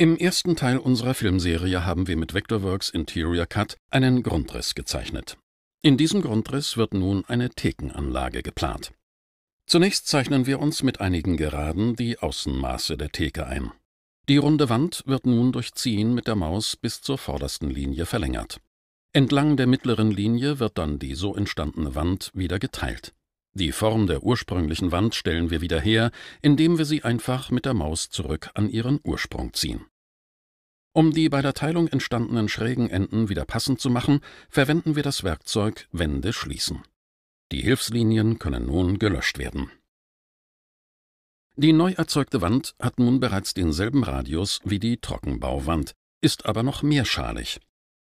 Im ersten Teil unserer Filmserie haben wir mit Vectorworks Interior Cut einen Grundriss gezeichnet. In diesem Grundriss wird nun eine Thekenanlage geplant. Zunächst zeichnen wir uns mit einigen Geraden die Außenmaße der Theke ein. Die runde Wand wird nun durch Ziehen mit der Maus bis zur vordersten Linie verlängert. Entlang der mittleren Linie wird dann die so entstandene Wand wieder geteilt. Die Form der ursprünglichen Wand stellen wir wieder her, indem wir sie einfach mit der Maus zurück an ihren Ursprung ziehen. Um die bei der Teilung entstandenen schrägen Enden wieder passend zu machen, verwenden wir das Werkzeug Wände schließen. Die Hilfslinien können nun gelöscht werden. Die neu erzeugte Wand hat nun bereits denselben Radius wie die Trockenbauwand, ist aber noch mehrschalig.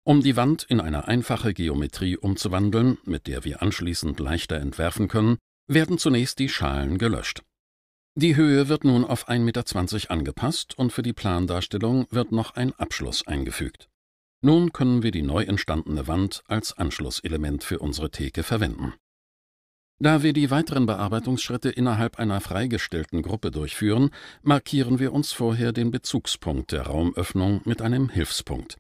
Um die Wand in eine einfache Geometrie umzuwandeln, mit der wir anschließend leichter entwerfen können, werden zunächst die Schalen gelöscht. Die Höhe wird nun auf 1,20 Meter angepasst und für die Plandarstellung wird noch ein Abschluss eingefügt. Nun können wir die neu entstandene Wand als Anschlusselement für unsere Theke verwenden. Da wir die weiteren Bearbeitungsschritte innerhalb einer freigestellten Gruppe durchführen, markieren wir uns vorher den Bezugspunkt der Raumöffnung mit einem Hilfspunkt.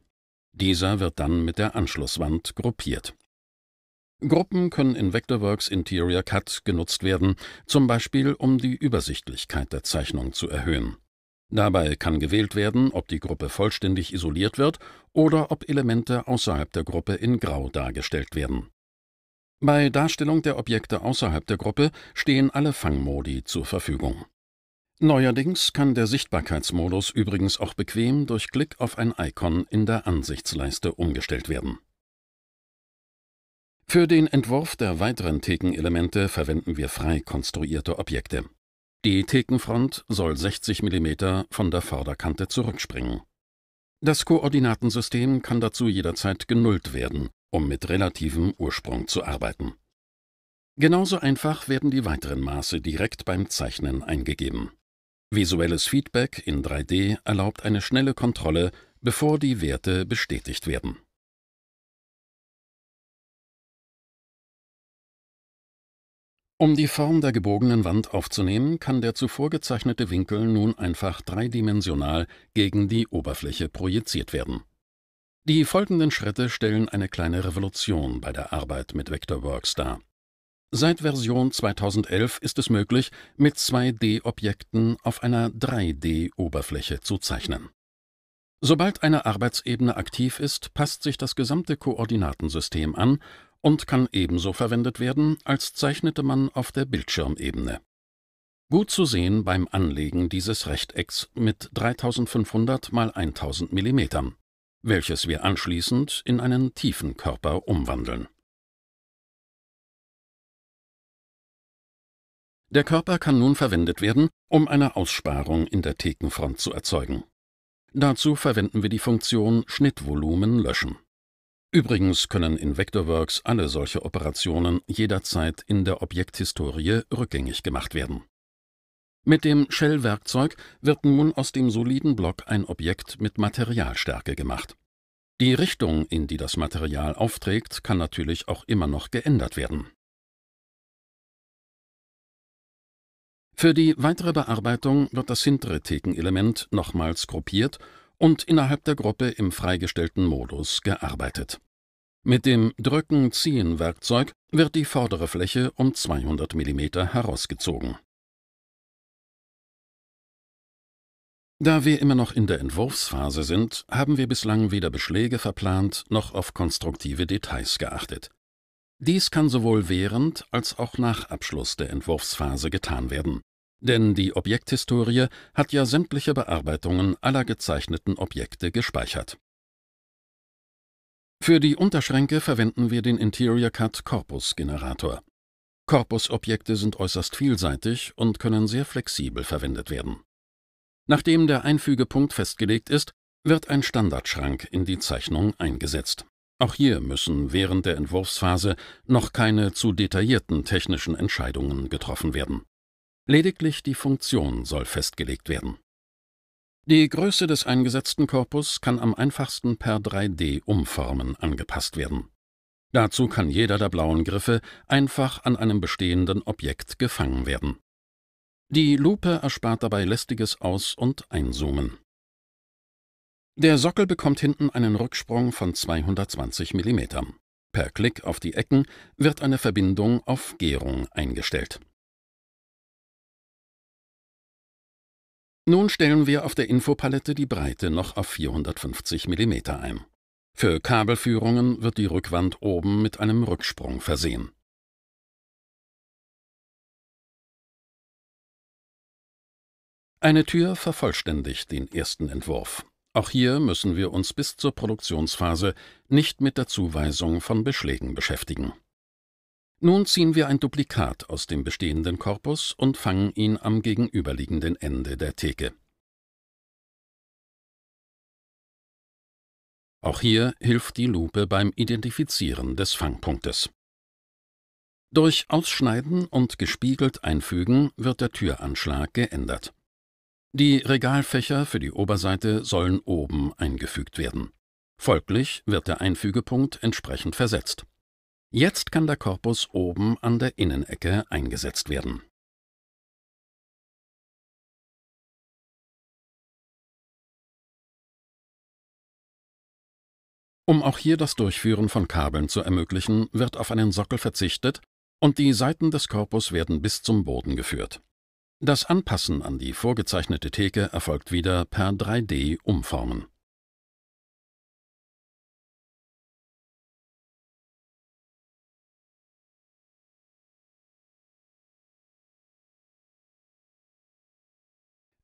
Dieser wird dann mit der Anschlusswand gruppiert. Gruppen können in Vectorworks Interior Cut genutzt werden, zum Beispiel um die Übersichtlichkeit der Zeichnung zu erhöhen. Dabei kann gewählt werden, ob die Gruppe vollständig isoliert wird oder ob Elemente außerhalb der Gruppe in Grau dargestellt werden. Bei Darstellung der Objekte außerhalb der Gruppe stehen alle Fangmodi zur Verfügung. Neuerdings kann der Sichtbarkeitsmodus übrigens auch bequem durch Klick auf ein Icon in der Ansichtsleiste umgestellt werden. Für den Entwurf der weiteren Thekenelemente verwenden wir frei konstruierte Objekte. Die Thekenfront soll 60 mm von der Vorderkante zurückspringen. Das Koordinatensystem kann dazu jederzeit genullt werden, um mit relativem Ursprung zu arbeiten. Genauso einfach werden die weiteren Maße direkt beim Zeichnen eingegeben. Visuelles Feedback in 3D erlaubt eine schnelle Kontrolle, bevor die Werte bestätigt werden. Um die Form der gebogenen Wand aufzunehmen, kann der zuvor gezeichnete Winkel nun einfach dreidimensional gegen die Oberfläche projiziert werden. Die folgenden Schritte stellen eine kleine Revolution bei der Arbeit mit Vectorworks dar Seit Version 2011 ist es möglich, mit 2D-Objekten auf einer 3D-Oberfläche zu zeichnen. Sobald eine Arbeitsebene aktiv ist, passt sich das gesamte Koordinatensystem an und kann ebenso verwendet werden, als zeichnete man auf der Bildschirmebene. Gut zu sehen beim Anlegen dieses Rechtecks mit 3500 x 1000 mm, welches wir anschließend in einen tiefen Körper umwandeln Der Körper kann nun verwendet werden, um eine Aussparung in der Thekenfront zu erzeugen. Dazu verwenden wir die Funktion Schnittvolumen löschen. Übrigens können in Vectorworks alle solche Operationen jederzeit in der Objekthistorie rückgängig gemacht werden. Mit dem Shell-Werkzeug wird nun aus dem soliden Block ein Objekt mit Materialstärke gemacht. Die Richtung, in die das Material aufträgt, kann natürlich auch immer noch geändert werden. Für die weitere Bearbeitung wird das hintere Thekenelement nochmals gruppiert und innerhalb der Gruppe im freigestellten Modus gearbeitet. Mit dem Drücken-Ziehen-Werkzeug wird die vordere Fläche um 200 mm herausgezogen. Da wir immer noch in der Entwurfsphase sind, haben wir bislang weder Beschläge verplant noch auf konstruktive Details geachtet. Dies kann sowohl während als auch nach Abschluss der Entwurfsphase getan werden. Denn die Objekthistorie hat ja sämtliche Bearbeitungen aller gezeichneten Objekte gespeichert. Für die Unterschränke verwenden wir den Interior Cut Corpus Generator. Korpusobjekte sind äußerst vielseitig und können sehr flexibel verwendet werden. Nachdem der Einfügepunkt festgelegt ist, wird ein Standardschrank in die Zeichnung eingesetzt. Auch hier müssen während der Entwurfsphase noch keine zu detaillierten technischen Entscheidungen getroffen werden. Lediglich die Funktion soll festgelegt werden. Die Größe des eingesetzten Korpus kann am einfachsten per 3D-Umformen angepasst werden. Dazu kann jeder der blauen Griffe einfach an einem bestehenden Objekt gefangen werden. Die Lupe erspart dabei lästiges Aus- und Einzoomen. Der Sockel bekommt hinten einen Rücksprung von 220 mm. Per Klick auf die Ecken wird eine Verbindung auf Gärung eingestellt. Nun stellen wir auf der Infopalette die Breite noch auf 450 mm ein. Für Kabelführungen wird die Rückwand oben mit einem Rücksprung versehen. Eine Tür vervollständigt den ersten Entwurf. Auch hier müssen wir uns bis zur Produktionsphase nicht mit der Zuweisung von Beschlägen beschäftigen. Nun ziehen wir ein Duplikat aus dem bestehenden Korpus und fangen ihn am gegenüberliegenden Ende der Theke. Auch hier hilft die Lupe beim Identifizieren des Fangpunktes. Durch Ausschneiden und gespiegelt einfügen wird der Türanschlag geändert. Die Regalfächer für die Oberseite sollen oben eingefügt werden. Folglich wird der Einfügepunkt entsprechend versetzt. Jetzt kann der Korpus oben an der Innenecke eingesetzt werden. Um auch hier das Durchführen von Kabeln zu ermöglichen, wird auf einen Sockel verzichtet und die Seiten des Korpus werden bis zum Boden geführt. Das Anpassen an die vorgezeichnete Theke erfolgt wieder per 3D-Umformen.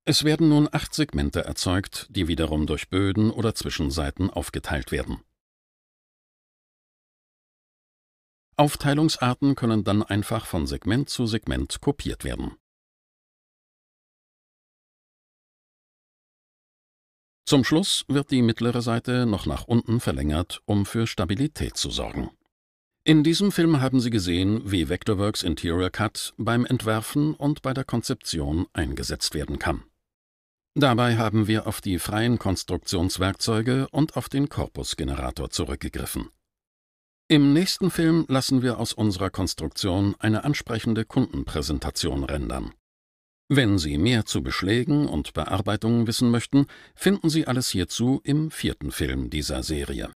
Es werden nun acht Segmente erzeugt, die wiederum durch Böden oder Zwischenseiten aufgeteilt werden. Aufteilungsarten können dann einfach von Segment zu Segment kopiert werden. Zum Schluss wird die mittlere Seite noch nach unten verlängert, um für Stabilität zu sorgen. In diesem Film haben Sie gesehen, wie Vectorworks Interior Cut beim Entwerfen und bei der Konzeption eingesetzt werden kann. Dabei haben wir auf die freien Konstruktionswerkzeuge und auf den Korpusgenerator zurückgegriffen. Im nächsten Film lassen wir aus unserer Konstruktion eine ansprechende Kundenpräsentation rendern. Wenn Sie mehr zu Beschlägen und Bearbeitungen wissen möchten, finden Sie alles hierzu im vierten Film dieser Serie.